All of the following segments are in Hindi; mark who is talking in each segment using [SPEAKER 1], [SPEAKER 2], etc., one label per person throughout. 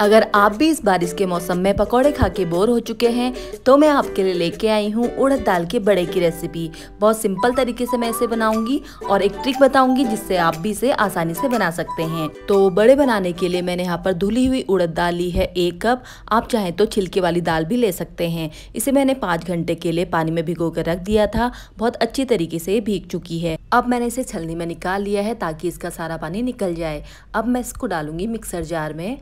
[SPEAKER 1] अगर आप भी इस बारिश के मौसम में पकौड़े खा के बोर हो चुके हैं तो मैं आपके लिए लेके आई हूँ उड़द दाल के बड़े की रेसिपी बहुत सिंपल तरीके से मैं इसे बनाऊंगी और एक ट्रिक बताऊंगी जिससे आप भी इसे आसानी से बना सकते हैं तो बड़े बनाने के लिए मैंने यहाँ पर धुली हुई उड़द दाल ली है एक कप आप चाहें तो छिलके वाली दाल भी ले सकते हैं इसे मैंने पाँच घंटे के लिए पानी में भिगो कर रख दिया था बहुत अच्छी तरीके से भीग चुकी है अब मैंने इसे छलनी में निकाल लिया है ताकि इसका सारा पानी निकल जाए अब मैं इसको डालूंगी मिक्सर जार में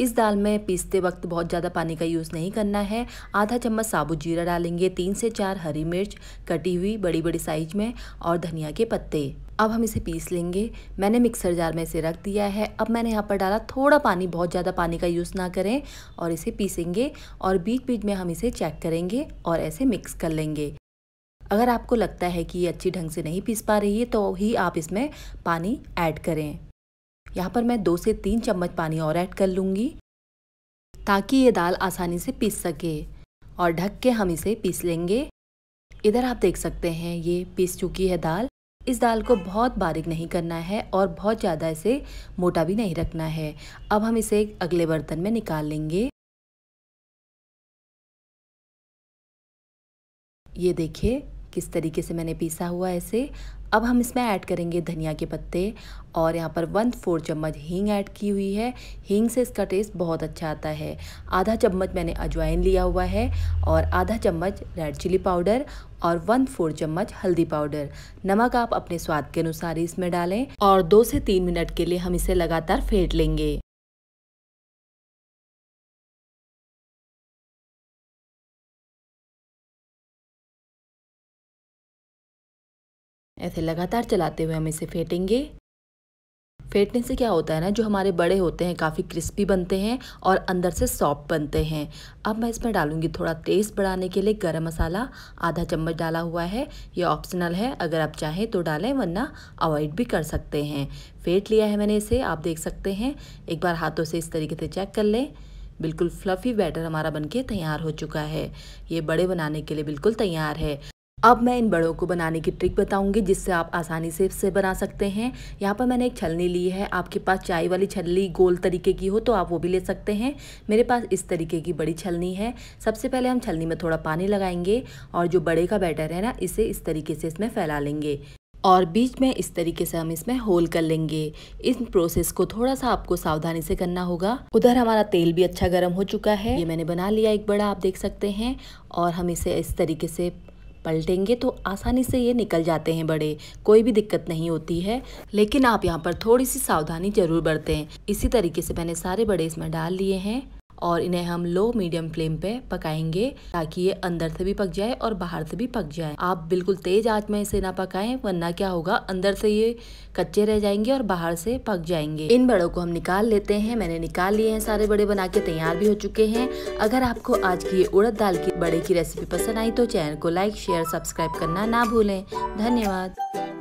[SPEAKER 1] इस दाल में पीसते वक्त बहुत ज़्यादा पानी का यूज़ नहीं करना है आधा चम्मच साबुत जीरा डालेंगे तीन से चार हरी मिर्च कटी हुई बड़ी बड़ी साइज में और धनिया के पत्ते अब हम इसे पीस लेंगे मैंने मिक्सर जार में इसे रख दिया है अब मैंने यहाँ पर डाला थोड़ा पानी बहुत ज़्यादा पानी का यूज़ ना करें और इसे पीसेंगे और बीच बीच में हम इसे चेक करेंगे और ऐसे मिक्स कर लेंगे अगर आपको लगता है कि ये अच्छी ढंग से नहीं पीस पा रही है तो ही आप इसमें पानी ऐड करें यहाँ पर मैं दो से तीन चम्मच पानी और ऐड कर लूँगी ताकि ये दाल आसानी से पीस सके और ढक के हम इसे पीस लेंगे इधर आप देख सकते हैं ये पीस चुकी है दाल इस दाल को बहुत बारीक नहीं करना है और बहुत ज़्यादा इसे मोटा भी नहीं रखना है अब हम इसे
[SPEAKER 2] अगले बर्तन में निकाल लेंगे
[SPEAKER 1] ये देखिए किस तरीके से मैंने पीसा हुआ है इसे अब हम इसमें ऐड करेंगे धनिया के पत्ते और यहाँ पर वन फोर चम्मच हींग ऐड की हुई है हींग से इसका टेस्ट बहुत अच्छा आता है आधा चम्मच मैंने अजवाइन लिया हुआ है और आधा चम्मच रेड चिली पाउडर और वन फोर चम्मच हल्दी पाउडर नमक आप अपने स्वाद के अनुसार इसमें डालें और दो से तीन मिनट के लिए हम इसे लगातार फेंट लेंगे
[SPEAKER 2] ऐसे लगातार चलाते हुए
[SPEAKER 1] हम इसे फेंटेंगे फेंटने से क्या होता है ना जो हमारे बड़े होते हैं काफ़ी क्रिस्पी बनते हैं और अंदर से सॉफ्ट बनते हैं अब मैं इसमें डालूंगी थोड़ा टेस्ट बढ़ाने के लिए गरम मसाला आधा चम्मच डाला हुआ है ये ऑप्शनल है अगर आप चाहें तो डालें वरना अवॉइड भी कर सकते हैं फेंट लिया है मैंने इसे आप देख सकते हैं एक बार हाथों से इस तरीके से चेक कर लें बिल्कुल फ्लफ़ी बैटर हमारा बन तैयार हो चुका है ये बड़े बनाने के लिए बिल्कुल तैयार है अब मैं इन बड़ों को बनाने की ट्रिक बताऊंगी जिससे आप आसानी से इससे बना सकते हैं यहाँ पर मैंने एक छलनी ली है आपके पास चाय वाली छलनी गोल तरीके की हो तो आप वो भी ले सकते हैं मेरे पास इस तरीके की बड़ी छलनी है सबसे पहले हम छलनी में थोड़ा पानी लगाएंगे और जो बड़े का बैटर है ना इसे इस तरीके से इसमें फैला लेंगे और बीच में इस तरीके से हम इसमें होल कर लेंगे इस प्रोसेस को थोड़ा सा आपको सावधानी से करना होगा उधर हमारा तेल भी अच्छा गर्म हो चुका है ये मैंने बना लिया एक बड़ा आप देख सकते हैं और हम इसे इस तरीके से पलटेंगे तो आसानी से ये निकल जाते हैं बड़े कोई भी दिक्कत नहीं होती है लेकिन आप यहाँ पर थोड़ी सी सावधानी ज़रूर बरतें इसी तरीके से मैंने सारे बड़े इसमें डाल लिए हैं और इन्हें हम लो मीडियम फ्लेम पे पकाएंगे ताकि ये अंदर से भी पक जाए और बाहर से भी पक जाए आप बिल्कुल तेज आंच में इसे ना पकाएं वरना क्या होगा अंदर से ये कच्चे रह जाएंगे और बाहर से पक जाएंगे इन बड़ों को हम निकाल लेते हैं मैंने निकाल लिए हैं सारे बड़े बना के तैयार भी हो चुके हैं अगर आपको आज की ये उड़द दाल की बड़े की रेसिपी पसंद आई तो चैनल को लाइक शेयर सब्सक्राइब करना ना भूलें धन्यवाद